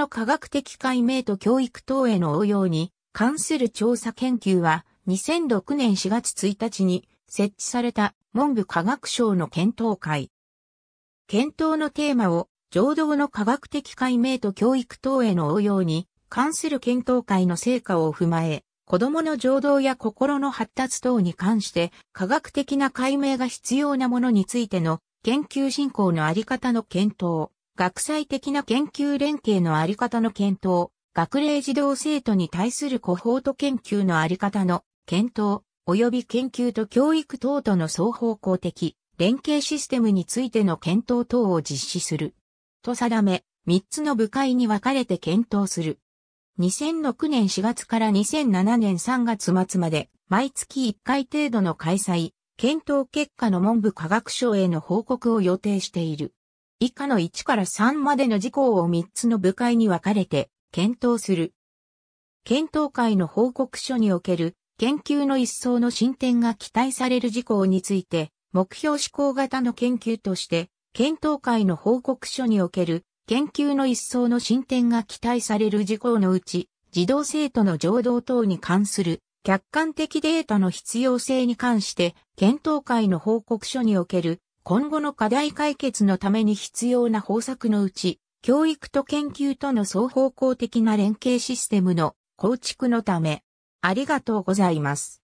の科学的解明と教育等への応用に関する調査研究は2006年4月1日に設置された文部科学省の検討会。検討のテーマを浄土の科学的解明と教育等への応用に関する検討会の成果を踏まえ、子供の情動や心の発達等に関して科学的な解明が必要なものについての研究進行のあり方の検討。学際的な研究連携のあり方の検討、学齢児童生徒に対するコホート研究のあり方の検討、及び研究と教育等との双方向的連携システムについての検討等を実施する。と定め、3つの部会に分かれて検討する。2006年4月から2007年3月末まで、毎月1回程度の開催、検討結果の文部科学省への報告を予定している。以下の1から3までの事項を3つの部会に分かれて検討する。検討会の報告書における研究の一層の進展が期待される事項について、目標思考型の研究として、検討会の報告書における研究の一層の進展が期待される事項のうち、児童生徒の情動等に関する客観的データの必要性に関して、検討会の報告書における今後の課題解決のために必要な方策のうち、教育と研究との双方向的な連携システムの構築のため、ありがとうございます。